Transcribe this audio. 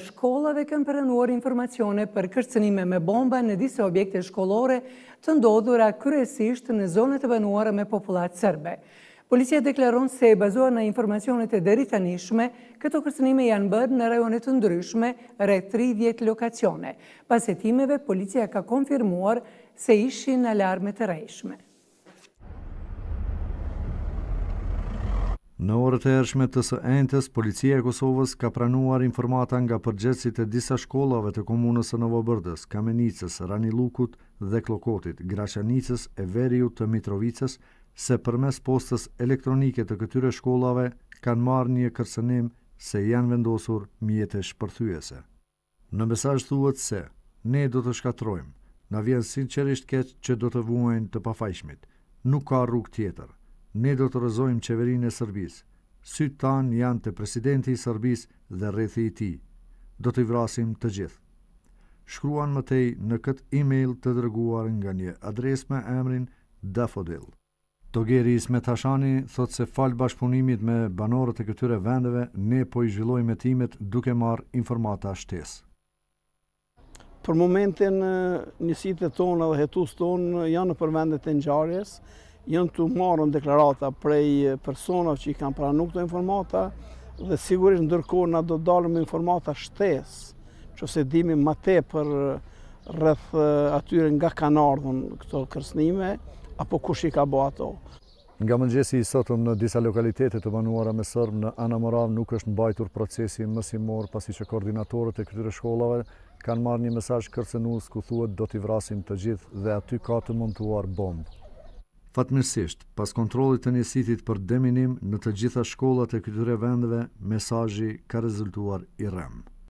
Shkollave kanë përënuar informacione për kërcënime me bomba në disë objekte shkollore të ndodhura kërësisht në zonët e banuara me populatë sërbe. Policia deklaron se e bazuar në informacionet e deritanishme, këto kërcënime janë bërë në rajonet të ndryshme rre 30 lokacione. Pasetimeve, policia ka konfirmuar se ishin në të rejshme. Në orët e ershme të së entës, policia e Kosovës ka pranuar informata nga përgjecit e disa shkollave të komunës së Novobërdës, Kamenicës, Ranilukut dhe Klokotit, Grashanicës e Veriu të Mitrovicës, se përmes postës elektronike të këtyre shkollave kanë marrë një kërcënim se janë vendosur mjete shpërthyese. Në mesaj thuhet se, ne do të shkatrojmë, na vjen sincerisht keq që do të vuajnë të pafajshmit, nuk ka rrug tjetër, ne do të rëzojmë qeverin e sërbis, sytë tanë janë të presidenti i sërbis dhe rethi i ti. Do të i vrasim të gjithë. Shkruan mëtej në këtë e-mail të dërguar nga një adres me emrin Dafodil. Togeri Ismetashani thot se falë bashkëpunimit me banorët e këtyre vendeve, ne po i zhvilloj me timet duke marë informata shtesë. Për momentin njësitë tonë dhe hetus tonë janë në përvendet e njarjes, janë të marrën deklarata prej eh, personave që i kanë pranu të informata dhe sigurisht ndërkohë na do dalë me informata shtes që se dimi ma te për eh, rrëth eh, atyre nga kanë ardhën këto kërsnime apo kush i ka bo ato. Nga mëngjesi i sotëm në disa lokalitete të banuara me sërmë në Ana Morav nuk është mbajtur procesi mësimor pasi që koordinatorët e këtyre shkollave kanë marrë një mesaj kërcenus ku thuet do t'i vrasim të gjithë dhe aty ka të montuar bombë. Fatmirësisht, pas kontrolit të njësitit për deminim në të gjitha shkollat e këtyre vendeve, mesajji ka rezultuar i remë.